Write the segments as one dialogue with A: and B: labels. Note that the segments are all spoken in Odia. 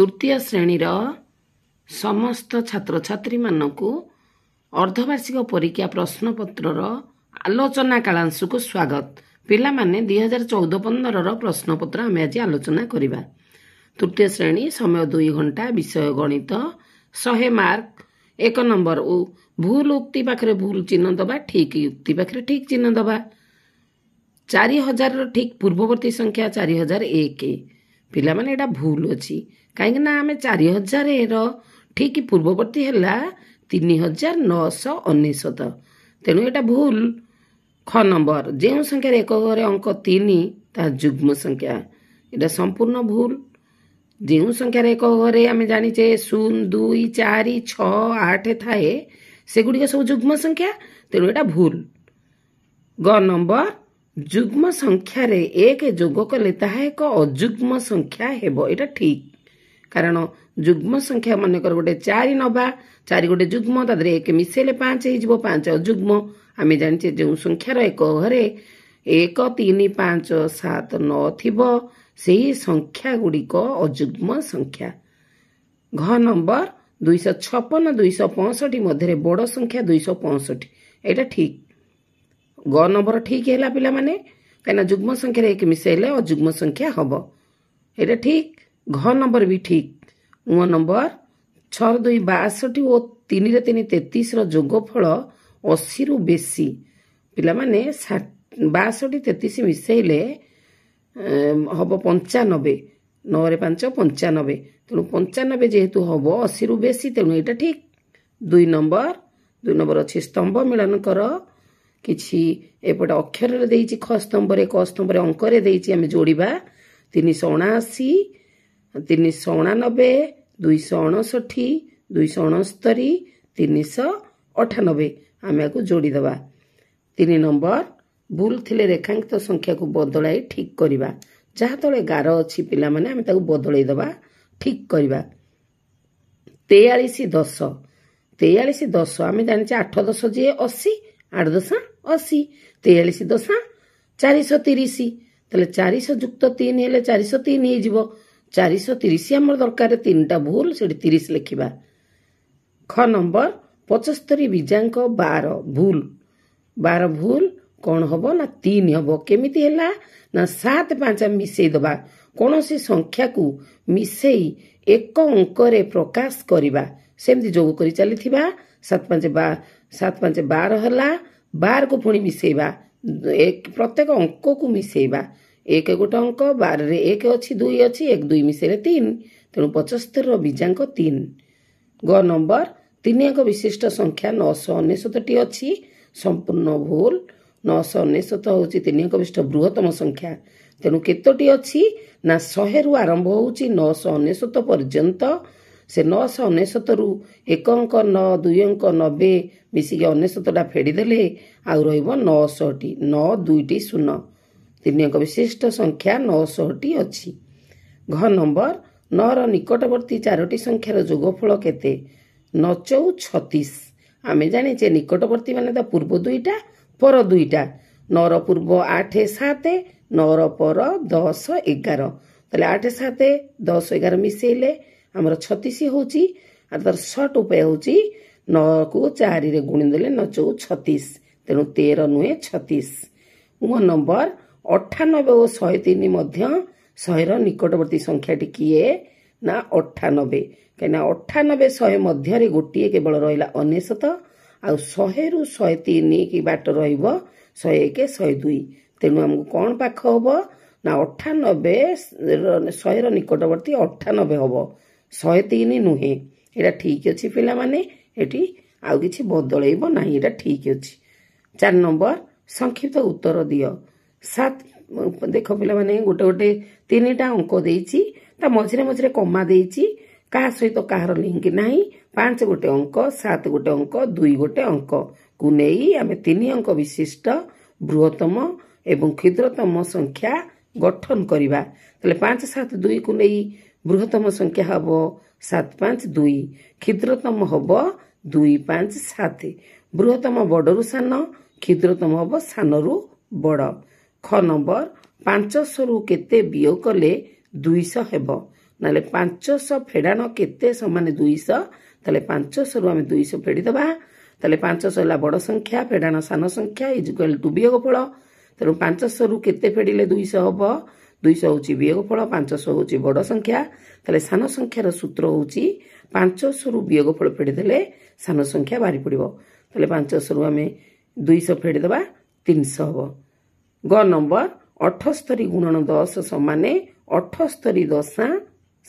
A: ତୃତୀୟ ଶ୍ରେଣୀର ସମସ୍ତ ଛାତ୍ରଛାତ୍ରୀମାନଙ୍କୁ ଅର୍ଦ୍ଧବାର୍ଷିକ ପରୀକ୍ଷା ପ୍ରଶ୍ନପତ୍ରର ଆଲୋଚନା କାଳାଂଶକୁ ସ୍ୱାଗତ ପିଲାମାନେ ଦୁଇ ହଜାର ଚଉଦ ପନ୍ଦରର ପ୍ରଶ୍ନପତ୍ର ଆମେ ଆଜି ଆଲୋଚନା କରିବା ତୃତୀୟ ଶ୍ରେଣୀ ସମୟ ଦୁଇ ଘଣ୍ଟା ବିଷୟ ଗଣିତ ଶହେ ମାର୍କ ଏକ ନମ୍ବର ଓ ଭୁଲ ଉକ୍ତି ପାଖରେ ଭୁଲ ଚିହ୍ନ ଦେବା ଠିକ୍ ଉକ୍ତି ପାଖରେ ଠିକ୍ ଚିହ୍ନ ଦେବା ଚାରି ହଜାରର ଠିକ୍ ପୂର୍ବବର୍ତ୍ତୀ ସଂଖ୍ୟା ଚାରି ହଜାର ଏକ ପିଲାମାନେ ଏଇଟା ଭୁଲ ଅଛି କାହିଁକି ନା ଆମେ ଚାରି ହଜାରର ଠିକ୍ ପୂର୍ବବର୍ତ୍ତୀ ହେଲା ତିନି ହଜାର ନଅଶହ ଅନେଶତ ତେଣୁ ଏଇଟା ଭୁଲ ଖ ନମ୍ବର ଯେଉଁ ସଂଖ୍ୟାରେ ଏକ ଘରେ ଅଙ୍କ ତିନି ତାହା ଯୁଗ୍ମ ସଂଖ୍ୟା ଏଇଟା ସମ୍ପୂର୍ଣ୍ଣ ଭୁଲ ଯେଉଁ ସଂଖ୍ୟାରେ ଏକ ଘରେ ଆମେ ଜାଣିଛେ ଶୂନ ଦୁଇ ଚାରି ଛଅ ଆଠ ଥାଏ ସେଗୁଡ଼ିକ ସବୁ ଯୁଗ୍ମ ସଂଖ୍ୟା ତେଣୁ ଏଇଟା ଭୁଲ ଗ ନମ୍ବର ଯୁଗ୍ମ ସଂଖ୍ୟାରେ ଏକ ଯୋଗ କଲେ ତାହା ଏକ ଅଯୁଗ୍ମ ସଂଖ୍ୟା ହେବ ଏଇଟା ଠିକ୍ କାରଣ ଯୁଗ୍ମ ସଂଖ୍ୟା ମନେକର ଗୋଟେ ଚାରି ନବା ଚାରି ଗୋଟେ ଯୁଗ୍ମ ତା ଦେହରେ ଏକ ମିଶେଇଲେ ପାଞ୍ଚ ହେଇଯିବ ପାଞ୍ଚ ଅଯୁଗ୍ମ ଆମେ ଜାଣିଛେ ଯେଉଁ ସଂଖ୍ୟାର ଏକ ଘରେ ଏକ ତିନି ପାଞ୍ଚ ସାତ ନଅ ଥିବ ସେହି ସଂଖ୍ୟା ଗୁଡ଼ିକ ଅଯୁଗ୍ମ ସଂଖ୍ୟା ଘ ନମ୍ବର ଦୁଇଶହ ଛପନ ଦୁଇଶହ ପଞ୍ଚଷଠି ମଧ୍ୟରେ ବଡ଼ ସଂଖ୍ୟା ଦୁଇଶହ ପଞ୍ଚଷଠି ଏଇଟା ଠିକ୍ গ ନମ୍ବର ଠିକ୍ ହେଲା ପିଲାମାନେ କାହିଁକିନା ଯୁଗ୍ମ ସଂଖ୍ୟାରେ ଏକ ମିଶାଇଲେ ଅଯୁଗ୍ମ ସଂଖ୍ୟା ହେବ ଏଇଟା ଠିକ୍ ଘ ନମ୍ବର ବି ଠିକ୍ ଉଁ ନମ୍ବର ଛଅ ଦୁଇ ବାଷଠି ଓ ତିନିରେ ତିନି ତେତିଶର ଯୋଗଫଳ ଅଶୀରୁ ବେଶୀ ପିଲାମାନେ ବାଷଠି ତେତିଶ ମିଶାଇଲେ ହେବ ପଞ୍ଚାନବେ ନଅରେ ପାଞ୍ଚ ପଞ୍ଚାନବେ ତେଣୁ ପଞ୍ଚାନବେ ଯେହେତୁ ହେବ ଅଶୀରୁ ବେଶୀ ତେଣୁ ଏଇଟା ଠିକ୍ ଦୁଇ ନମ୍ବର ଦୁଇ ନମ୍ବର ଅଛି ସ୍ତମ୍ଭ ମିଳନ କର କିଛି ଏପଟେ ଅକ୍ଷରରେ ଦେଇଛି ଖ ସ୍ତମ୍ଭରେ କ ସ୍ତମ୍ଭରେ ଅଙ୍କରେ ଦେଇଛି ଆମେ ଯୋଡ଼ିବା ତିନିଶହ ଅଣାଅଶୀ ତିନିଶହ ଅଣାନବେ ଦୁଇଶହ ଅଣଷଠି ଦୁଇଶହ ଅଣସ୍ତରୀ ତିନିଶହ ଅଠାନବେ ଆମେ ଆକୁ ଯୋଡ଼ିଦେବା ତିନି ନମ୍ବର ଭୁଲ ଥିଲେ ରେଖାଙ୍କିତ ସଂଖ୍ୟାକୁ ବଦଳାଇ ଠିକ୍ କରିବା ଯାହା ତଳେ ଗାର ଅଛି ପିଲାମାନେ ଆମେ ତାକୁ ବଦଳାଇ ଦେବା ଠିକ୍ କରିବା ତେୟାଳିଶ ଦଶ ତେୟାଳିଶ ଦଶ ଆମେ ଜାଣିଛେ ଆଠ ଦଶ ଯିଏ ଅଶୀ ଆଠ ଦଶା ଅଶୀ ତେୟାଳିଶ ଦଶା ଚାରିଶହ ତିରିଶ ତାହେଲେ ଚାରିଶହ ଯୁକ୍ତ ତିନି ହେଲେ ଚାରିଶହ ତିନି ହେଇଯିବ ଚାରିଶହ ତିରିଶ ଆମର ଦରକାର ତିନିଟା ଭୁଲ ସେଠି ତିରିଶ ଲେଖିବା ଖ ନମ୍ବର ପଞ୍ଚସ୍ତରୀ ବିଜାଙ୍କ ବାର ଭୁଲ ବାର ଭୁଲ କ'ଣ ହବ ନା ତିନି ହବ କେମିତି ହେଲା ନା ସାତ ପାଞ୍ଚ ଆମେ ମିଶେଇଦେବା କୌଣସି ସଂଖ୍ୟାକୁ ମିଶେଇ ଏକ ଅଙ୍କରେ ପ୍ରକାଶ କରିବା ସେମିତି ଯୋଗ କରି ଚାଲିଥିବା ସାତ ପାଞ୍ଚ ବା ସାତ ପାଞ୍ଚ ବାର ହେଲା ବାରକୁ ପୁଣି ମିଶାଇବା ପ୍ରତ୍ୟେକ ଅଙ୍କକୁ ମିଶାଇବା ଏକ ଗୋଟେ ଅଙ୍କ ବାରରେ ଏକ ଅଛି ଦୁଇ ଅଛି ଏକ ଦୁଇ ମିଶାଇଲେ ତିନି ତେଣୁ ପଞ୍ଚସ୍ତରୀର ବୀଜାଙ୍କ ତିନି ଗ ନମ୍ବର ତିନି ଅଙ୍କ ବିଶିଷ୍ଟ ସଂଖ୍ୟା ନଅଶହ ଅନେଶ୍ୱତଟି ଅଛି ସମ୍ପୂର୍ଣ୍ଣ ଭୁଲ ନଅଶହ ଅନେଶ୍ୱତ ହେଉଛି ତିନି ଅଙ୍କ ବିଶିଷ୍ଟ ବୃହତ୍ତମ ସଂଖ୍ୟା ତେଣୁ କେତୋଟି ଅଛି ନା ଶହେରୁ ଆରମ୍ଭ ହେଉଛି ନଅଶହ ଅନେଶ୍ୱତ ପର୍ଯ୍ୟନ୍ତ ସେ ନଅଶହ ଅନେଶତରୁ ଏକ ଅଙ୍କ ନଅ ଦୁଇ ଅଙ୍କ ନବେ ମିଶିକି ଅନେଶତଟା ଫେଡ଼ିଦେଲେ ଆଉ ରହିବ ନଅଶହଟି ନଅ ଦୁଇଟି ଶୂନ ତିନି ଅଙ୍କ ବିଶିଷ୍ଟ ସଂଖ୍ୟା ନଅଶହଟି ଅଛି ଘ ନମ୍ବର ନଅର ନିକଟବର୍ତ୍ତୀ ଚାରୋଟି ସଂଖ୍ୟାର ଯୋଗଫଳ କେତେ ନଚଉ ଛତିଶ ଆମେ ଜାଣିଛେ ନିକଟବର୍ତ୍ତୀ ମାନେ ତ ପୂର୍ବ ଦୁଇଟା ପର ଦୁଇଟା ନଅର ପୂର୍ବ ଆଠ ସାତ ନଅର ପର ଦଶ ଏଗାର ତାହେଲେ ଆଠ ସାତ ଦଶ ଏଗାର ମିଶାଇଲେ ଆମର ଛତିଶ ହେଉଛି ଆଉ ତାର ସର୍ଟ ଉପାୟ ହେଉଛି ନଅକୁ ଚାରିରେ ଗୁଣିଦେଲେ ନଚଉ ଛତିଶ ତେଣୁ ତେର ନୁହେଁ ଛତିଶ ମୋ ନମ୍ବର ଅଠାନବେ ଓ ଶହେ ତିନି ମଧ୍ୟ ଶହେର ନିକଟବର୍ତ୍ତୀ ସଂଖ୍ୟାଟି କିଏ ନା ଅଠାନବେ କାହିଁକିନା ଅଠାନବେ ଶହେ ମଧ୍ୟରେ ଗୋଟିଏ କେବଳ ରହିଲା ଅନେଶତ ଆଉ ଶହେରୁ ଶହେ ତିନି କି ବାଟ ରହିବ ଶହେ ଏକ ଶହେ ଦୁଇ ତେଣୁ ଆମକୁ କ'ଣ ପାଖ ହେବ ନା ଅଠାନବେ ଶହେର ନିକଟବର୍ତ୍ତୀ ଅଠାନବେ ହେବ ଶହେ ତିନି ନୁହେଁ ଏଇଟା ଠିକ ଅଛି ପିଲାମାନେ ଏଠି ଆଉ କିଛି ବଦଳେଇବ ନାହିଁ ଏଇଟା ଠିକ ଅଛି ଚାରି ନମ୍ବର ସଂକ୍ଷିପ୍ତ ଉତ୍ତର ଦିଅ ସାତ ଦେଖ ପିଲାମାନେ ଗୋଟେ ଗୋଟେ ତିନିଟା ଅଙ୍କ ଦେଇଛି ତା ମଝିରେ ମଝିରେ କମା ଦେଇଛି କାହା ସହିତ କାହାର ଲିଙ୍କ ନାହିଁ ପାଞ୍ଚ ଗୋଟେ ଅଙ୍କ ସାତ ଗୋଟେ ଅଙ୍କ ଦୁଇ ଗୋଟେ ଅଙ୍କକୁ ନେଇ ଆମେ ତିନି ଅଙ୍କ ବିଶିଷ୍ଟ ବୃହତ୍ତମ ଏବଂ କ୍ଷୁଦ୍ରତମ ସଂଖ୍ୟା ଗଠନ କରିବା ତାହେଲେ ପାଞ୍ଚ ସାତ ଦୁଇକୁ ନେଇ ବୃହତ୍ତମ ସଂଖ୍ୟା ହେବ ସାତ ପାଞ୍ଚ ଦୁଇ କ୍ଷୁଦ୍ରତମ ହେବ ଦୁଇ ପାଞ୍ଚ ସାତ ବୃହତ୍ତମ ବଡ଼ରୁ ସାନ କ୍ଷୁଦ୍ରତମ ହେବ ସାନରୁ ବଡ଼ ଖ ନମ୍ବର ପାଞ୍ଚଶହରୁ କେତେ ବିୟୋଗ କଲେ ଦୁଇଶହ ହେବ ନହେଲେ ପାଞ୍ଚଶହ ଫେଡ଼ାଣ କେତେ ସମାନ ଦୁଇଶହ ତାହେଲେ ପାଞ୍ଚଶହରୁ ଆମେ ଦୁଇଶହ ଫେଡ଼ିଦେବା ତାହେଲେ ପାଞ୍ଚଶହ ହେଲା ବଡ଼ ସଂଖ୍ୟା ଫେଡ଼ାଣ ସାନ ସଂଖ୍ୟା ଇଜ୍ କଲ୍ ଟୁ ବିୟୋଗ ଫଳ ତେଣୁ ପାଞ୍ଚଶହରୁ କେତେ ଫେଡ଼ିଲେ ଦୁଇଶହ ହେବ ଦୁଇଶହ ହେଉଛି ବିୟୋଗ ଫଳ ପାଞ୍ଚଶହ ହେଉଛି ବଡ଼ ସଂଖ୍ୟା ତାହେଲେ ସାନ ସଂଖ୍ୟାର ସୂତ୍ର ହେଉଛି ପାଞ୍ଚଶହରୁ ବିୟୋଗ ଫଳ ଫେଡ଼ିଦେଲେ ସାନ ସଂଖ୍ୟା ବାହାରି ପଡ଼ିବ ତାହେଲେ ପାଞ୍ଚଶହରୁ ଆମେ ଦୁଇଶହ ଫେଡ଼ିଦେବା ତିନିଶହ ହେବ ଗ ନମ୍ବର ଅଠସ୍ତରୀ ଗୁଣନ ଦଶ ସମାନ ଅଠସ୍ତରୀ ଦଶା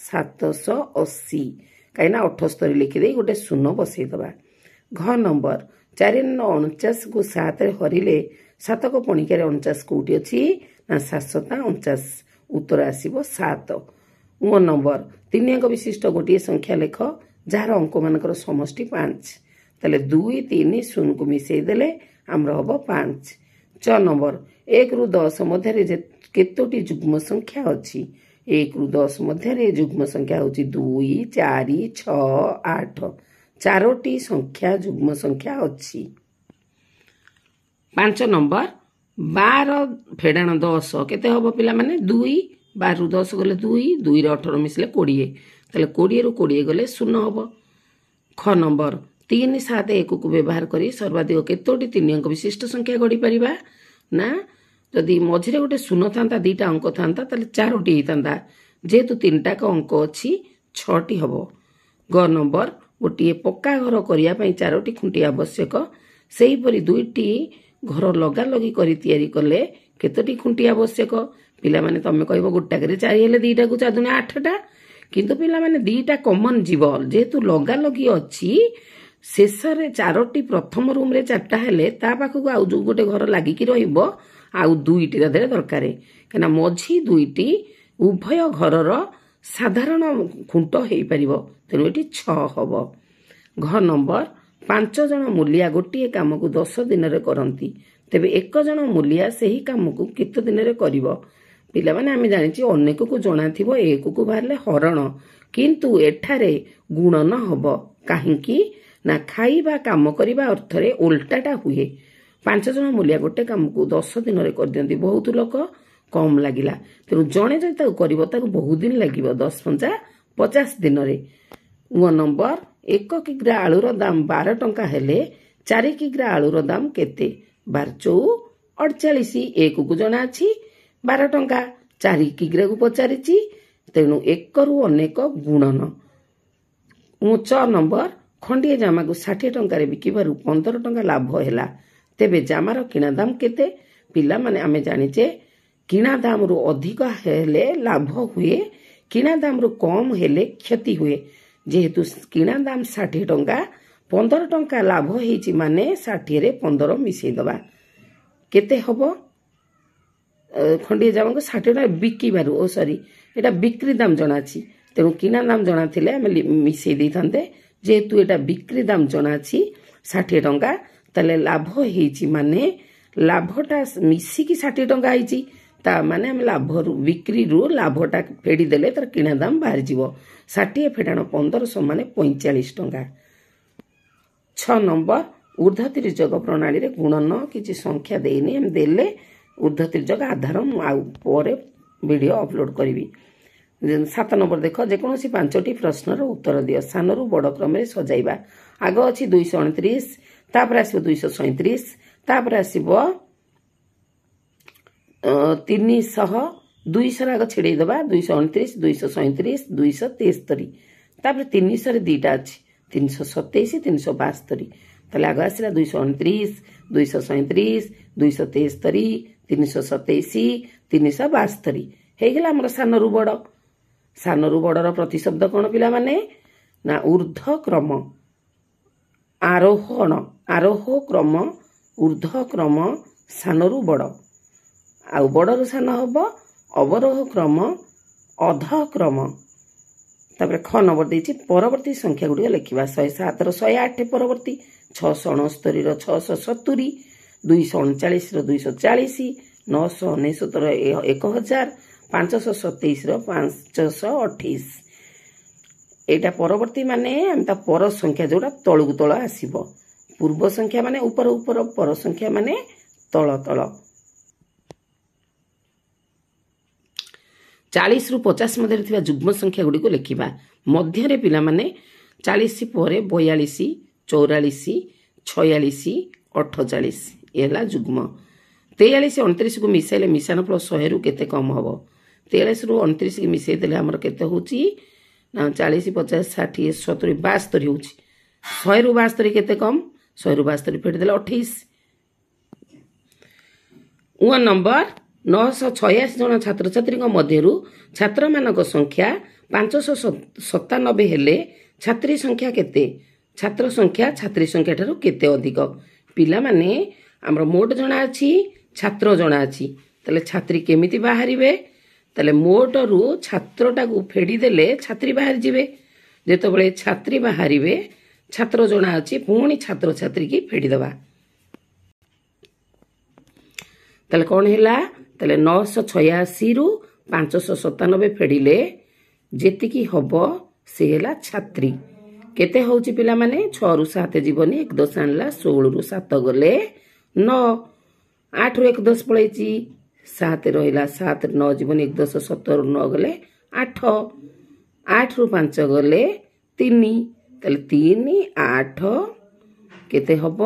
A: ସାତଶହ ଅଶୀ କାହିଁକିନା ଅଠସ୍ତରୀ ଲେଖିଦେଇ ଗୋଟେ ଶୂନ ବସେଇଦେବା ଘ ନମ୍ବର ଚାରି ନ ଅଣଚାଶକୁ ସାତରେ ହରିଲେ ସାତକ ପଣିକାରେ ଅଣଚାଶ କେଉଁଠି ଅଛି ସାତଶହ ଅଣଚାଶ ଉତ୍ତର ଆସିବ ସାତ ୱାନ୍ ନମ୍ବର ତିନି ଅଙ୍କ ବିଶିଷ୍ଟ ଗୋଟିଏ ସଂଖ୍ୟା ଲେଖ ଯାହାର ଅଙ୍କମାନଙ୍କର ସମଷ୍ଟି ପାଞ୍ଚ ତାହେଲେ ଦୁଇ ତିନି ଶୂନକୁ ଦେଲେ ଆମର ହେବ ପାଞ୍ଚ ଛଅ ନମ୍ବର ଏକରୁ ଦଶ ମଧ୍ୟରେ କେତୋଟି ଯୁଗ୍ମ ସଂଖ୍ୟା ଅଛି ଏକରୁ ଦଶ ମଧ୍ୟରେ ଯୁଗ୍ମ ସଂଖ୍ୟା ହେଉଛି ଦୁଇ ଚାରି ଛଅ ଆଠ ଚାରୋଟି ସଂଖ୍ୟା ଯୁଗ୍ମ ସଂଖ୍ୟା ଅଛି ପାଞ୍ଚ ନମ୍ବର ବାର ଫେଡ଼ାଣ ଦଶ କେତେ ହେବ ପିଲାମାନେ ଦୁଇ ବାରରୁ ଦଶ ଗଲେ ଦୁଇ ଦୁଇରେ ଅଠର ମିଶିଲେ କୋଡ଼ିଏ ତାହେଲେ କୋଡ଼ିଏରୁ କୋଡ଼ିଏ ଗଲେ ଶୂନ ହେବ ଖ ନମ୍ବର ତିନି ସାତ ଏକକୁ ବ୍ୟବହାର କରି ସର୍ବାଧିକ କେତୋଟି ତିନି ଅଙ୍କ ବିଶିଷ୍ଟ ସଂଖ୍ୟା ଗଢ଼ିପାରିବା ନା ଯଦି ମଝିରେ ଗୋଟେ ଶୂନ ଥାନ୍ତା ଦୁଇଟା ଅଙ୍କ ଥାନ୍ତା ତାହେଲେ ଚାରୋଟି ହେଇଥାନ୍ତା ଯେହେତୁ ତିନିଟାକ ଅଙ୍କ ଅଛି ଛଅଟି ହେବ ଗ ନମ୍ବର ଗୋଟିଏ ପକ୍କା ଘର କରିବା ପାଇଁ ଚାରୋଟି ଖୁଣ୍ଟି ଆବଶ୍ୟକ ସେହିପରି ଦୁଇଟି ଘର ଲଗାଲଗି କରି ତିଆରି କଲେ କେତୋଟି ଖୁଣ୍ଟି ଆବଶ୍ୟକ ପିଲାମାନେ ତମେ କହିବ ଗୋଟାକରେ ଚାରି ହେଲେ ଦୁଇଟାକୁ ଚାରିଦିନ ଆଠଟା କିନ୍ତୁ ପିଲାମାନେ ଦୁଇଟା କମନ୍ ଯିବ ଯେହେତୁ ଲଗାଲଗି ଅଛି ଶେଷରେ ଚାରୋଟି ପ୍ରଥମ ରୁମ୍ରେ ଚାରିଟା ହେଲେ ତା ପାଖକୁ ଆଉ ଯେଉଁ ଗୋଟେ ଘର ଲାଗିକି ରହିବ ଆଉ ଦୁଇଟି ତା ଦେହରେ ଦରକାର କାହିଁକିନା ମଝି ଦୁଇଟି ଉଭୟ ଘରର ସାଧାରଣ ଖୁଣ୍ଟ ହେଇପାରିବ ତେଣୁ ଏଠି ଛଅ ହବ ଘର ନମ୍ବର ପାଞ୍ଚ ଜଣ ମୂଲିଆ ଗୋଟିଏ କାମକୁ ଦଶ ଦିନରେ କରନ୍ତି ତେବେ ଏକ ଜଣ ମୂଲିଆ ସେହି କାମକୁ କେତେ ଦିନରେ କରିବ ପିଲାମାନେ ଆମେ ଜାଣିଛେ ଅନେକକୁ ଜଣାଥିବ ଏକକୁ ବାହାରିଲେ ହରଣ କିନ୍ତୁ ଏଠାରେ ଗୁଣନ ହେବ କାହିଁକି ନା ଖାଇବା କାମ କରିବା ଅର୍ଥରେ ଓଲଟାଟା ହୁଏ ପାଞ୍ଚ ଜଣ ମୂଲିଆ ଗୋଟେ କାମକୁ ଦଶ ଦିନରେ କରିଦିଅନ୍ତି ବହୁତ ଲୋକ କମ୍ ଲାଗିଲା ତେଣୁ ଜଣେ ଯଦି ତାକୁ କରିବ ତାକୁ ବହୁତ ଦିନ ଲାଗିବ ଦଶ ପଞ୍ଚା ପଚାଶ ଦିନରେ ନମ୍ବର ଏକ କିଗ୍ରା ଆଳୁର ଦାମ ବାର ଟଙ୍କା ହେଲେ ଚାରି କିଗ୍ରା ଆଳୁର ଦାମ କେତେ ବାରଚଉ ଅଡ଼ଚାଳିଶ ଏକକୁ ଜଣା ଅଛି ବାର ଟଙ୍କା ଚାରି କିଗ୍ରାକୁ ପଚାରିଛି ତେଣୁ ଏକରୁ ଅନେକ ଗୁଣନ ଉଚ୍ଚ ନମ୍ବର ଖଣ୍ଡିଏ ଜାମାକୁ ଷାଠିଏ ଟଙ୍କାରେ ବିକିବାରୁ ପନ୍ଦର ଟଙ୍କା ଲାଭ ହେଲା ତେବେ ଜାମାର କିଣା ଦାମ କେତେ ପିଲାମାନେ ଆମେ ଜାଣିଛେ କିଣା ଦାମରୁ ଅଧିକ ହେଲେ ଲାଭ ହୁଏ କିଣା ଦାମରୁ କମ୍ ହେଲେ କ୍ଷତି ହୁଏ ଯେହେତୁ କିଣା ଦାମ ଷାଠିଏ ଟଙ୍କା ପନ୍ଦର ଟଙ୍କା ଲାଭ ହେଇଛି ମାନେ ଷାଠିଏରେ ପନ୍ଦର ମିଶାଇ ଦେବା କେତେ ହେବ ଖଣ୍ଡିଏ ଜାମାକୁ ଷାଠିଏ ଟଙ୍କା ବିକିବାରୁ ଓ ସରି ଏଇଟା ବିକ୍ରି ଦାମ ଜଣା ଅଛି ତେଣୁ କିଣା ଦାମ ଜଣା ଥିଲେ ଆମେ ମିଶାଇ ଦେଇଥାନ୍ତେ ଯେହେତୁ ଏଇଟା ବିକ୍ରି ଦାମ ଜଣା ଅଛି ଷାଠିଏ ଟଙ୍କା ତାହେଲେ ଲାଭ ହେଇଛି ମାନେ ଲାଭଟା ମିଶିକି ଷାଠିଏ ଟଙ୍କା ହେଇଛି ତା ମାନେ ଆମେ ଲାଭରୁ ବିକ୍ରିରୁ ଲାଭଟା ଫେଡ଼ିଦେଲେ ତାର କିଣା ଦାମ ବାହାରିଯିବ ଷାଠିଏ ଫେଡ଼ାଣ ପନ୍ଦରଶହ ମାନେ ପଇଁଚାଳିଶ ଟଙ୍କା ଛଅ ନମ୍ବର ଉର୍ଦ୍ଧତିର୍ଯୋଗ ପ୍ରଣାଳୀରେ ଗୁଣ ନ କିଛି ସଂଖ୍ୟା ଦେଇନି ଆମେ ଦେଲେ ଉର୍ଦ୍ଧତିର୍ଯୋଗ ଆଧାର ମୁଁ ଆଉ ପରେ ଭିଡ଼ିଓ ଅପଲୋଡ଼ କରିବି ସାତ ନମ୍ବର ଦେଖ ଯେକୌଣସି ପାଞ୍ଚଟି ପ୍ରଶ୍ନର ଉତ୍ତର ଦିଅ ସାନରୁ ବଡ଼ କ୍ରମରେ ସଜାଇବା ଆଗ ଅଛି ଦୁଇଶହ ଅଣତିରିଶ ତାପରେ ଆସିବ ଦୁଇଶହ ସଇଁତିରିଶ ତାପରେ ଆସିବ ତିନିଶହ ଦୁଇଶହ ରାଗ ଛିଡ଼େଇ ଦେବା ଦୁଇଶହ ଅଣତିରିଶ ଦୁଇଶହ ସଇଁତିରିଶ ଦୁଇଶହ ତେସ୍ତରୀ ତାପରେ ତିନିଶହରେ ଦୁଇଟା ଅଛି ତିନିଶହ ସତେଇଶ ତିନିଶହ ବାସ୍ତରୀ ତାହେଲେ ଆଗ ଆସିଲା ଦୁଇଶହ ଅଣତିରିଶ ଦୁଇଶହ ସଇଁତିରିଶ ଦୁଇଶହ ତେସ୍ତରୀ ତିନିଶହ ସତେଇଶ ତିନିଶହ ବାସ୍ତରୀ ହେଇଗଲା ଆମର ସାନରୁ ବଡ଼ ସାନରୁ ବଡ଼ର ପ୍ରତିଶବ୍ଦ କ'ଣ ପିଲାମାନେ ନା ଉର୍ଦ୍ଧ୍ୱ କ୍ରମ ଆରୋହଣ ଆରୋହ କ୍ରମ ଉର୍ଦ୍ଧ୍ୱ କ୍ରମ ସାନରୁ ବଡ଼ ଆଉ ବଡ଼ରୁ ସାନ ହେବ ଅବରୋହ କ୍ରମ ଅଧ କ୍ରମ ତାପରେ ଖ ନମ୍ବର ଦେଇଛି ପରବର୍ତ୍ତୀ ସଂଖ୍ୟା ଗୁଡ଼ିକ ଲେଖିବା ଶହେ ସାତର ଶହେ ଆଠ ପରବର୍ତ୍ତୀ ଛଅଶହ ଅଣସ୍ତରୀର ଛଅଶହ ସତୁରି ଦୁଇଶହ ଅଣଚାଳିଶର ଦୁଇଶହ ଚାଳିଶ ନଅଶହ ଅନେଶତର ଏକ ହଜାର ପାଞ୍ଚଶହ ସତେଇଶର ପାଞ୍ଚଶହ ଅଠେଇଶ ଏଇଟା ପରବର୍ତ୍ତୀ ମାନେ ଆମେ ତା ପର ସଂଖ୍ୟା ଯେଉଁଟା ତଳକୁ ତଳ ଆସିବ ପୂର୍ବ ସଂଖ୍ୟା ମାନେ ଉପର ଉପର ପର ସଂଖ୍ୟା ମାନେ ତଳ ତଳ ଚାଳିଶରୁ ପଚାଶ ମଧ୍ୟରେ ଥିବା ଯୁଗ୍ମ ସଂଖ୍ୟାଗୁଡ଼ିକୁ ଲେଖିବା ମଧ୍ୟରେ ପିଲାମାନେ ଚାଳିଶ ପରେ ବୟାଳିଶ ଚଉରାଳିଶ ଛୟାଳିଶ ଅଠଚାଳିଶ ହେଲା ଯୁଗ୍ମ ତେୟାଳିଶ ଅଣତିରିଶକୁ ମିଶାଇଲେ ମିଶାଣ ଫଳ ଶହେରୁ କେତେ କମ୍ ହେବ ତେୟାଳିଶରୁ ଅଣତିରିଶକୁ ମିଶାଇ ଦେଲେ ଆମର କେତେ ହେଉଛି ନା ଚାଳିଶ ପଚାଶ ଷାଠିଏ ସତୁରୀ ବାସ୍ତରୀ ହେଉଛି ଶହେରୁ ବାସ୍ତରୀ କେତେ କମ୍ ଶହେରୁ ବାସ୍ତରୀ ଫେଟିଦେଲେ ଅଠେଇଶ ୱାନ୍ ନମ୍ବର ନଅଶହ ଛୟାଅଶୀ ଜଣ ଛାତ୍ରଛାତ୍ରୀଙ୍କ ମଧ୍ୟରୁ ଛାତ୍ରମାନଙ୍କ ସଂଖ୍ୟା ପାଞ୍ଚଶହ ସତାନବେ ହେଲେ ଛାତ୍ରୀ ସଂଖ୍ୟା କେତେ ଛାତ୍ର ସଂଖ୍ୟା ଛାତ୍ରୀ ସଂଖ୍ୟା ଠାରୁ କେତେ ଅଧିକ ପିଲାମାନେ ଆମର ମୋଟ ଜଣା ଅଛି ଛାତ୍ର ଜଣା ଅଛି ତାହେଲେ ଛାତ୍ରୀ କେମିତି ବାହାରିବେ ତାହେଲେ ମୋଟରୁ ଛାତ୍ରଟାକୁ ଫେଡ଼ିଦେଲେ ଛାତ୍ରୀ ବାହାରିଯିବେ ଯେତେବେଳେ ଛାତ୍ରୀ ବାହାରିବେ ଛାତ୍ର ଜଣା ଅଛି ପୁଣି ଛାତ୍ରଛାତ୍ରୀକି ଫେଡ଼ିଦେବା ତାହେଲେ କ'ଣ ହେଲା ତାହେଲେ ନଅଶହ ଛୟାଅଶୀରୁ ପାଞ୍ଚଶହ ସତାନବେ ଫେଡ଼ିଲେ ଯେତିକି ହେବ ସେ ହେଲା ଛାତ୍ରୀ କେତେ ହେଉଛି ପିଲାମାନେ ଛଅରୁ ସାତ ଯିବନି ଏକ ଦଶ ଆଣିଲା ଷୋହଳରୁ ସାତ ଗଲେ ନଅ ଆଠରୁ ଏକ ଦଶ ପଳେଇଛି ସାତ ରହିଲା ସାତରୁ ନଅ ଯିବନି ଏକ ଦଶ ସତରରୁ ନଅ ଗଲେ ଆଠ ଆଠରୁ ପାଞ୍ଚ ଗଲେ ତିନି ତାହେଲେ ତିନି ଆଠ କେତେ ହେବ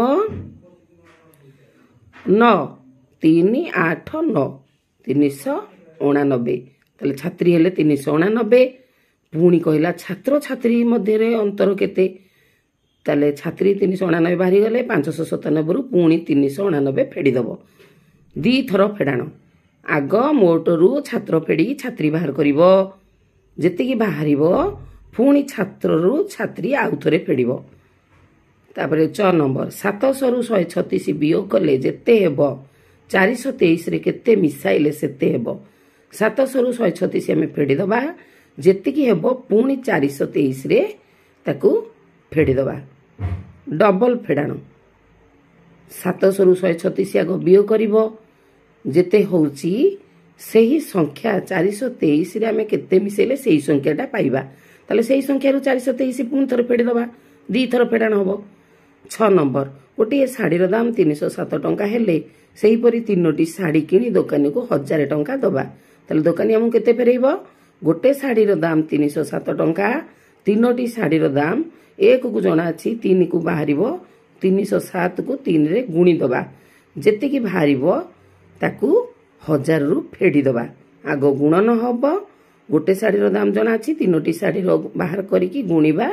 A: ନଅ ତିନି ଆଠ ନଅ ତିନିଶହ ଅଣାନବେ ତାହେଲେ ଛାତ୍ରୀ ହେଲେ ତିନିଶହ ଅଣାନବେ ପୁଣି କହିଲା ଛାତ୍ରଛାତ୍ରୀ ମଧ୍ୟରେ ଅନ୍ତର କେତେ ତାହେଲେ ଛାତ୍ରୀ ତିନିଶହ ଅଣାନବେ ବାହାରିଗଲେ ପାଞ୍ଚଶହ ସତାନବେରୁ ପୁଣି ତିନିଶହ ଅଣାନବେ ଫେଡ଼ିଦେବ ଦୁଇଥର ଫେଡ଼ାଣ ଆଗ ମୋଟରୁ ଛାତ୍ର ଫେଡ଼ି ଛାତ୍ରୀ ବାହାର କରିବ ଯେତିକି ବାହାରିବ ପୁଣି ଛାତ୍ରରୁ ଛାତ୍ରୀ ଆଉ ଥରେ ଫେଡ଼ିବ ତାପରେ ଛଅ ନମ୍ବର ସାତଶହରୁ ଶହେ ଛତିଶ ବିୟୋଗ କଲେ ଯେତେ ହେବ ଚାରିଶହ ତେଇଶରେ କେତେ ମିଶାଇଲେ ସେତେ ହେବ ସାତଶହରୁ ଶହେ ଛତିଶ ଆମେ ଫେଡ଼ିଦେବା ଯେତିକି ହେବ ପୁଣି ଚାରିଶହ ତେଇଶରେ ତାକୁ ଫେଡ଼ିଦେବା ଡବଲ ଫେଡ଼ାଣ ସାତଶହରୁ ଶହେ ଛତିଶ ଆଗ ବିୟୋଗ କରିବ ଯେତେ ହେଉଛି ସେହି ସଂଖ୍ୟା ଚାରିଶହ ତେଇଶରେ ଆମେ କେତେ ମିଶାଇଲେ ସେହି ସଂଖ୍ୟାଟା ପାଇବା ତାହେଲେ ସେହି ସଂଖ୍ୟାରୁ ଚାରିଶହ ତେଇଶ ପୁଣି ଥରେ ଫେଡ଼ିଦେବା ଦୁଇ ଥର ଫେଡ଼ାଣ ହେବ ଛଅ ନମ୍ବର ଗୋଟିଏ ଶାଢ଼ୀର ଦାମ ତିନିଶହ ସାତ ଟଙ୍କା ହେଲେ ସେହିପରି ତିନୋଟି ଶାଢ଼ୀ କିଣି ଦୋକାନୀକୁ ହଜାରେ ଟଙ୍କା ଦେବା ତାହେଲେ ଦୋକାନୀ ଆମକୁ କେତେ ଫେରେଇବ ଗୋଟେ ଶାଢ଼ୀର ଦାମ ତିନିଶହ ସାତ ଟଙ୍କା ତିନୋଟି ଶାଢ଼ୀର ଦାମ ଏକକୁ ଜଣା ଅଛି ତିନିକୁ ବାହାରିବ ତିନିଶହ ସାତକୁ ତିନିରେ ଗୁଣିଦେବା ଯେତିକି ବାହାରିବ ତାକୁ ହଜାରରୁ ଫେଡ଼ିଦେବା ଆଗ ଗୁଣନ ହେବ ଗୋଟେ ଶାଢ଼ୀର ଦାମ ଜଣା ଅଛି ତିନୋଟି ଶାଢ଼ୀର ବାହାର କରିକି ଗୁଣିବା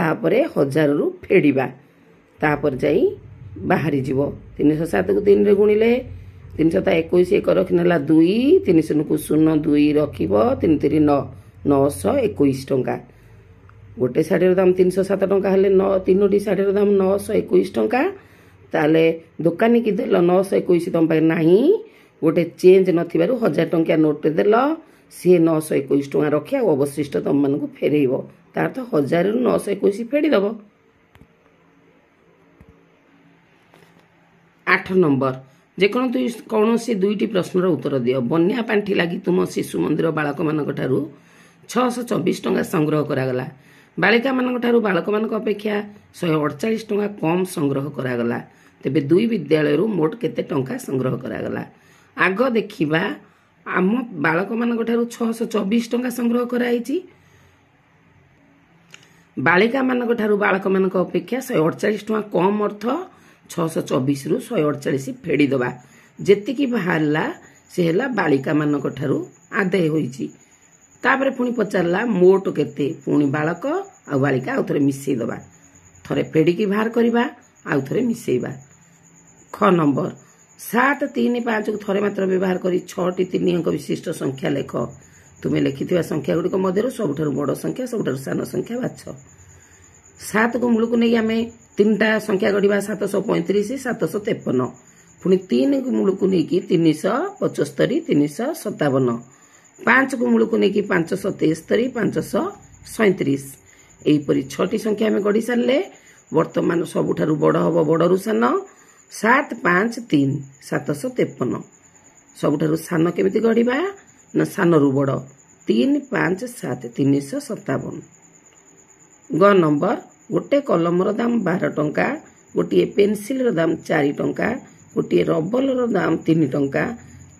A: ତାପରେ ହଜାରରୁ ଫେଡ଼ିବା ତାପରେ ଯାଇ ବାହାରିଯିବ ତିନିଶହ ସାତକୁ ତିନିରେ ଗୁଣିଲେ ତିନିଶହ ତା ଏକୋଇଶ ଏକ ରଖି ନେଲା ଦୁଇ ତିନିଶହକୁ ଶୂନ ଦୁଇ ରଖିବ ତିନି ତିନି ନଅ ନଅଶହ ଏକୋଇଶ ଟଙ୍କା ଗୋଟେ ଶାଢ଼ୀର ଦାମ ତିନିଶହ ସାତ ଟଙ୍କା ହେଲେ ନଅ ତିନୋଟି ଶାଢ଼ୀର ଦାମ ନଅଶହ ଏକୋଇଶ ଟଙ୍କା ତାହେଲେ ଦୋକାନୀ କି ଦେଲ ନଅଶହ ଏକୋଇଶ ତମ ପାଖରେ ନାହିଁ ଗୋଟେ ଚେଞ୍ଜ ନଥିବାରୁ ହଜାର ଟଙ୍କିଆ ନୋଟ୍ରେ ଦେଲ ସିଏ ନଅଶହ ଏକୋଇଶ ଟଙ୍କା ରଖି ଆଉ ଅବଶିଷ୍ଟ ତମମାନଙ୍କୁ ଫେରେଇବ ତାର ତ ହଜାରରୁ ନଅଶହ ଏକୋଇଶ ଫେଡ଼ିଦେବ ଆଠ ନମ୍ବର ଯେକୌଣସି କୌଣସି ଦୁଇଟି ପ୍ରଶ୍ନର ଉତ୍ତର ଦିଅ ବନ୍ୟା ପାଣ୍ଠି ଲାଗି ତୁମ ଶିଶୁ ମନ୍ଦିର ବାଳକମାନଙ୍କଠାରୁ ଛଅଶହ ଚବିଶ ଟଙ୍କା ସଂଗ୍ରହ କରାଗଲା ବାଳିକାମାନଙ୍କଠାରୁ ବାଳକମାନଙ୍କ ଅପେକ୍ଷା ଶହେ ଅଠଚାଳିଶ ଟଙ୍କା କମ୍ ସଂଗ୍ରହ କରାଗଲା ତେବେ ଦୁଇ ବିଦ୍ୟାଳୟରୁ ମୋଟ କେତେ ଟଙ୍କା ସଂଗ୍ରହ କରାଗଲା ଆଗ ଦେଖିବା ଆମ ବାଳକମାନଙ୍କଠାରୁ ଛଅଶହ ଚବିଶ ଟଙ୍କା ସଂଗ୍ରହ କରାଯାଇଛି ବାଳିକାମାନଙ୍କଠାରୁ ବାଳକମାନଙ୍କ ଅପେକ୍ଷା ଶହେ ଅଠଚାଳିଶ ଟଙ୍କା କମ୍ ଅର୍ଥ ଛଅଶହ ଚବିଶରୁ ଶହେ ଅଡ଼ଚାଳିଶ ଫେଡ଼ିଦେବା ଯେତିକି ବାହାରିଲା ସେ ହେଲା ବାଳିକାମାନଙ୍କ ଠାରୁ ଆଦାୟ ହୋଇଛି ତାପରେ ପୁଣି ପଚାରିଲା ମୋଟ କେତେ ପୁଣି ବାଳକ ଆଉ ବାଳିକା ଆଉ ଥରେ ମିଶାଇଦେବା ଥରେ ଫେଡ଼ିକି ବାହାର କରିବା ଆଉ ଥରେ ମିଶାଇବା ଖ ନମ୍ବର ସାତ ତିନି ପାଞ୍ଚକୁ ଥରେ ମାତ୍ର ବ୍ୟବହାର କରି ଛଅଟି ତିନି ଅଙ୍କ ବିଶିଷ୍ଟ ସଂଖ୍ୟା ଲେଖ ତୁମେ ଲେଖିଥିବା ସଂଖ୍ୟାଗୁଡ଼ିକ ମଧ୍ୟରୁ ସବୁଠାରୁ ବଡ଼ ସଂଖ୍ୟା ସବୁଠାରୁ ସାନ ସଂଖ୍ୟା ବାଛ ସାତକୁ ମୂଳକୁ ନେଇ ଆମେ ତିନିଟା ସଂଖ୍ୟା ଗଢିବା ସାତଶହ ପଇଁତିରିଶ ସାତଶହ ତେପନ ପୁଣି ତିନିକୁ ମୂଳକୁ ନେଇକି ତିନିଶହ ପଞ୍ଚସ୍ତରି ତିନିଶହ ସତାବନ ପାଞ୍ଚକୁ ମୂଳକୁ ନେଇକି ପାଞ୍ଚଶହ ତେସ୍ତରି ପାଞ୍ଚଶହ ସଇଁତିରିଶ ଏହିପରି ଛଅଟି ସଂଖ୍ୟା ଆମେ ଗଢି ସାରିଲେ ବର୍ତ୍ତମାନ ସବୁଠାରୁ ବଡ଼ ହେବ ବଡ଼ରୁ ସାନ ସାତ ପାଞ୍ଚ ତିନି ସାତଶହ ତେପନ ସବୁଠାରୁ ସାନ କେମିତି ଗଢିବା ନା ସାନରୁ ବଡ଼ ତିନି ପାଞ୍ଚ ସାତ ତିନିଶହ ସତାବନ ଗ ନମ୍ବର ଗୋଟେ କଲମର ଦାମ ବାର ଟଙ୍କା ଗୋଟିଏ ପେନସିଲର ଦାମ ଚାରି ଟଙ୍କା ଗୋଟିଏ ରବଲର ଦାମ ତିନି ଟଙ୍କା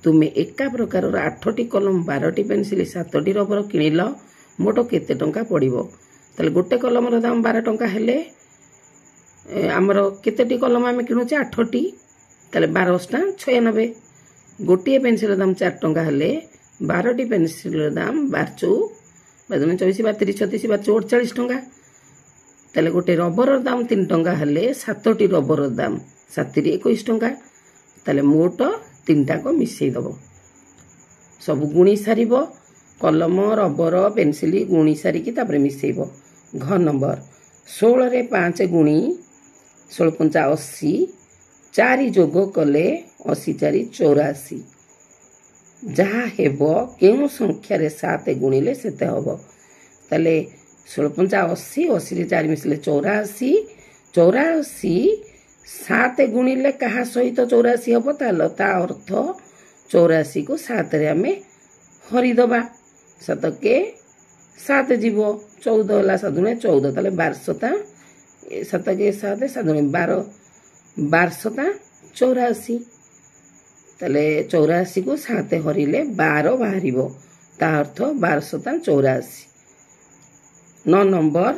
A: ତୁମେ ଏକା ପ୍ରକାରର ଆଠଟି କଲମ ବାରଟି ପେନସିଲ ସାତଟି ରବର କିଣିଲ ମୋଟ କେତେ ଟଙ୍କା ପଡ଼ିବ ତାହେଲେ ଗୋଟେ କଲମର ଦାମ ବାର ଟଙ୍କା ହେଲେ ଆମର କେତେଟି କଲମ ଆମେ କିଣୁଛେ ଆଠଟି ତାହେଲେ ବାରଶଟା ଛୟାନବେ ଗୋଟିଏ ପେନସିଲର ଦାମ ଚାରି ଟଙ୍କା ହେଲେ ବାରଟି ପେନସିଲର ଦାମ ବାର ଚଉ ବାର ଚବିଶ ବାର ତିରିଶ ଛତିଶ ବାର ଚଉଡ଼ଚାଳିଶ ଟଙ୍କା ତାହେଲେ ଗୋଟେ ରବର ଦାମ ତିନି ଟଙ୍କା ହେଲେ ସାତଟି ରବର ଦାମ ସାତିରେ ଏକୋଇଶ ଟଙ୍କା ତାହେଲେ ମୋଟ ତିନିଟାକ ମିଶାଇଦେବ ସବୁ ଗୁଣି ସାରିବ କଲମ ରବର ପେନସିଲ ଗୁଣି ସାରିକି ତାପରେ ମିଶାଇବ ଘ ନମ୍ବର ଷୋହଳରେ ପାଞ୍ଚ ଗୁଣି ଷୋହଳ ପଞ୍ଚା ଅଶୀ ଚାରି ଯୋଗ କଲେ ଅଶୀ ଚାରି ଚଉରାଅଶୀ ଯାହା ହେବ କେଉଁ ସଂଖ୍ୟାରେ ସାତ ଗୁଣିଲେ ସେତେ ହେବ ତାହେଲେ ষোলো পঞ্চা অশী অশীরে চারি মিশিলে চৌরাশি চৌরাশি সাত গুণিলে কাহা সহিত চৌরাশি হব তাহলে তা অর্থ চৌরাশিକୁ ସାତରେ ଆମେ ହରିଦେବା ସତକେ ସାତ ଯିବ ଚଉଦ ହେଲା ସାଧୁଣେ ଚଉଦ ତାହେଲେ ବାରଶତା ସତକେ ସାତ ସାଧୁଣେ ବାର ବାରଶତା ଚଉରାଅଶୀ ତାହେଲେ ଚଉରାଅଶୀକୁ ସାତ ହରିଲେ ବାର ବାହାରିବ ତା ଅର୍ଥ ବାରଶତା ଚଉରାଅଶୀ ନଅ ନମ୍ବର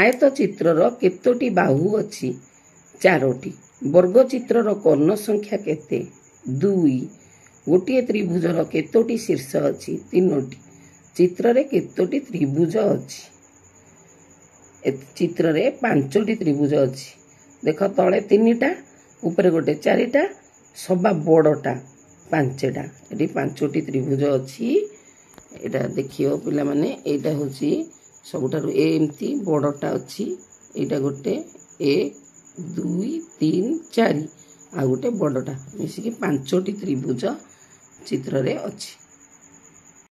A: ଆୟତଚିତ୍ରର କେତୋଟି ବାହୁ ଅଛି ଚାରୋଟି ବର୍ଗଚିତ୍ରର କର୍ଣ୍ଣ ସଂଖ୍ୟା କେତେ ଦୁଇ ଗୋଟିଏ ତ୍ରିଭୁଜର କେତୋଟି ଶୀର୍ଷ ଅଛି ତିନୋଟି ଚିତ୍ରରେ କେତୋଟି ତ୍ରିଭୁଜ ଅଛି ଚିତ୍ରରେ ପାଞ୍ଚଟି ତ୍ରିଭୁଜ ଅଛି ଦେଖ ତଳେ ତିନିଟା ଉପରେ ଗୋଟେ ଚାରିଟା ସବା ବଡ଼ଟା ପାଞ୍ଚଟା ଏଠି ପାଞ୍ଚଟି ତ୍ରିଭୁଜ ଅଛି ଏଇଟା ଦେଖିବ ପିଲାମାନେ ଏଇଟା ହେଉଛି ସବୁଠାରୁ ଏ ଏମିତି ବଡ଼ଟା ଅଛି ଏଇଟା ଗୋଟେ ଏକ ଦୁଇ ତିନି ଚାରି ଆଉ ଗୋଟେ ବଡ଼ଟା ମିଶିକି ପାଞ୍ଚଟି ତ୍ରିଭୁଜ ଚିତ୍ରରେ ଅଛି